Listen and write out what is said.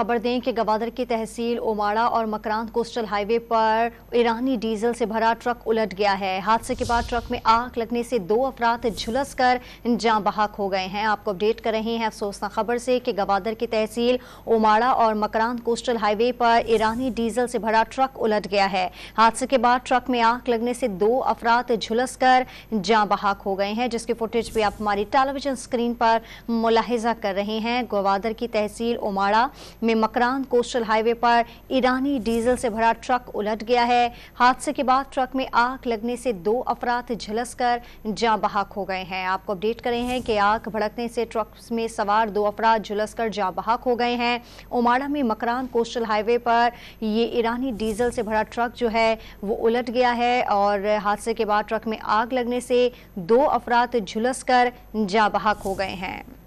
खबर दें कि गवादर की तहसील ओमाड़ा और मकरान कोस्टल हाईवे पर ईरानी डीजल से भरा ट्रक उलट गया है हादसे के बाद ट्रक में आग लगने से दो अफराद झुलस कर जाँ बहाक हो गए हैं आपको अपडेट कर रहे हैं अफसोसना खबर से कि गवादर की तहसील ओमाड़ा और मकरान कोस्टल हाईवे पर ईरानी डीजल से भरा ट्रक उलट गया है हादसे के बाद ट्रक में आग लगने से दो अफराद झुलस कर जाँ बहाक हो गए हैं जिसकी फुटेज भी आप हमारी टेलीविजन स्क्रीन पर मुलाहजा कर रहे हैं गवादर की तहसील ओमाड़ा में मकरान कोस्टल हाईवे पर ईरानी डीजल से भरा ट्रक उलट गया है हादसे के बाद ट्रक में आग लगने से दो अफराध झलस कर जाँ बहाक हो गए हैं आपको अपडेट करें हैं कि आग भड़कने से ट्रक में सवार दो अफराध झुलस कर जाँ बहाक हो गए हैं उमाड़ा में मकरान कोस्टल हाईवे पर ये ईरानी डीजल से भरा ट्रक जो है वो उलट गया है और हादसे के बाद ट्रक में आग लगने से दो अफराध झुलस कर जाँ बहाक हो गए हैं